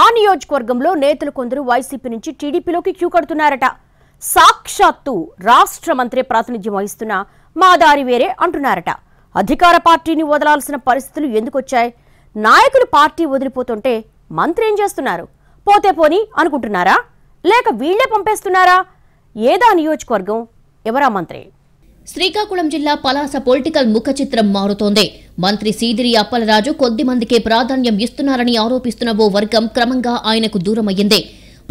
ఆ నియోజకవర్గంలో నేతలు కొందరు వైసీపీ నుంచి టీడీపీలోకి క్యూ కడుతున్నారట సాక్షాత్తు రాష్ట్ర మంత్రి ప్రాతినిధ్యం వహిస్తున్న మా దారి వేరే అంటున్నారట అధికార పార్టీని వదలాల్సిన పరిస్థితులు ఎందుకొచ్చాయి నాయకులు పార్టీ వదిలిపోతుంటే మంత్రి ఏం చేస్తున్నారు పోతే పోని అనుకుంటున్నారా లేక వీళ్లే పంపేస్తున్నారా ఏదా నియోజకవర్గం ఎవరా మంత్రి శ్రీకాకుళం జిల్లా పలాస పొలిటికల్ ముఖ చిత్రం మారుతోంది మంత్రి సీదిరి అప్పలరాజు కొద్ది మందికే ప్రాధాన్యం ఇస్తున్నారని ఆరోపిస్తున్న ఓ వర్గం క్రమంగా ఆయనకు దూరమయ్యింది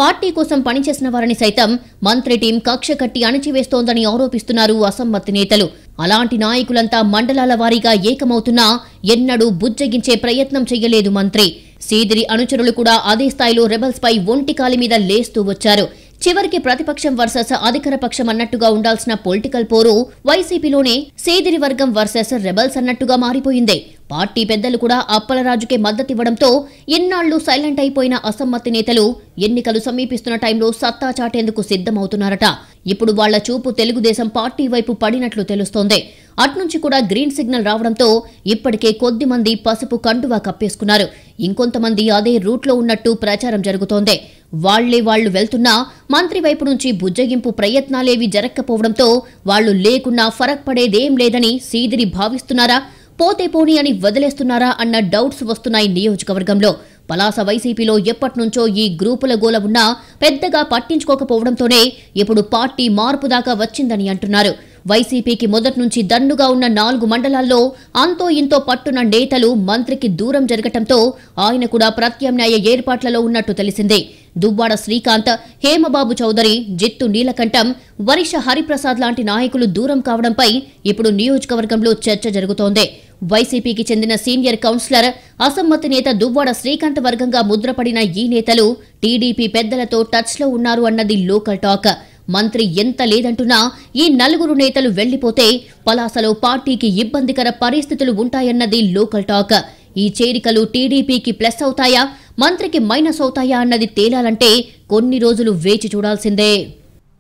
పార్టీ కోసం పనిచేసిన వారిని సైతం మంత్రి టీం కక్ష కట్టి అణచివేస్తోందని ఆరోపిస్తున్నారు అసమ్మతి నేతలు అలాంటి నాయకులంతా మండలాల వారీగా ఏకమవుతున్నా ఎన్నడూ బుజ్జగించే ప్రయత్నం చేయలేదు మంత్రి సీదిరి అనుచరులు కూడా అదే స్థాయిలో రెబల్స్పై ఒంటికాలి మీద లేస్తూ వచ్చారు చివరికి ప్రతిపక్షం వర్సెస్ అధికార పక్షం అన్నట్టుగా ఉండాల్సిన పొలిటికల్ పోరు వైసీపీలోనే సేదిరి వర్గం వర్సెస్ రెబల్స్ అన్నట్టుగా మారిపోయింది పార్టీ పెద్దలు కూడా అప్పలరాజుకే మద్దతివ్వడంతో ఎన్నాళ్లు సైలెంట్ అయిపోయిన అసమ్మతి నేతలు ఎన్నికలు సమీపిస్తున్న టైంలో సత్తా చాటేందుకు సిద్ధమవుతున్నారట ఇప్పుడు వాళ్ల చూపు తెలుగుదేశం పార్టీ వైపు పడినట్లు తెలుస్తోంది అట్నుంచి కూడా గ్రీన్ సిగ్నల్ రావడంతో ఇప్పటికే కొద్ది మంది పసుపు కండువా కప్పేసుకున్నారు ఇంకొంతమంది అదే రూట్లో ఉన్నట్టు ప్రచారం జరుగుతోంది వాళ్లే వాళ్లు వెళ్తున్నా మంత్రి వైపు నుంచి బుజ్జగింపు ప్రయత్నాలేవి జరగకపోవడంతో వాళ్లు లేకున్నా ఫరక్ పడేదేం లేదని సీదిరి భావిస్తున్నారా పోతే పోని అని వదిలేస్తున్నారా అన్న డౌట్స్ వస్తున్నాయి నియోజకవర్గంలో పలాస వైసీపీలో ఎప్పటినుంచో ఈ గ్రూపుల గోల ఉన్నా పెద్దగా పట్టించుకోకపోవడంతోనే ఇప్పుడు పార్టీ మార్పు దాకా వచ్చిందని అంటున్నారు వైసీపీకి మొదటి నుంచి దన్నుగా ఉన్న నాలుగు మండలాల్లో అంతో ఇంతో పట్టున నేతలు మంత్రికి దూరం జరగటంతో ఆయన కూడా ప్రత్యామ్నాయ ఏర్పాట్లలో ఉన్నట్టు తెలిసిందే దువ్వాడ శ్రీకాంత్ హేమబాబు చౌదరి జిత్తు నీలకంఠం వరిష హరిప్రసాద్ లాంటి నాయకులు దూరం కావడంపై ఇప్పుడు నియోజకవర్గంలో చర్చ జరుగుతోంది వైసీపీకి చెందిన సీనియర్ కౌన్సిలర్ అసమ్మతి నేత దువ్వాడ శ్రీకాంత్ వర్గంగా ముద్రపడిన ఈ నేతలు టీడీపీ పెద్దలతో టచ్లో ఉన్నారు అన్నది లోకల్ టాక్ మంత్రి ఎంత లేదంటున్నా ఈ నలుగురు నేతలు వెళ్లిపోతే పలాసలో పార్టీకి ఇబ్బందికర పరిస్థితులు ఉంటాయన్నది లోకల్ టాక్ ఈ చేరికలు టీడీపీకి ప్లస్ అవుతాయా మంత్రికి మైనస్ అవుతాయా అన్నది తేలాలంటే కొన్ని రోజులు వేచి చూడాల్సిందే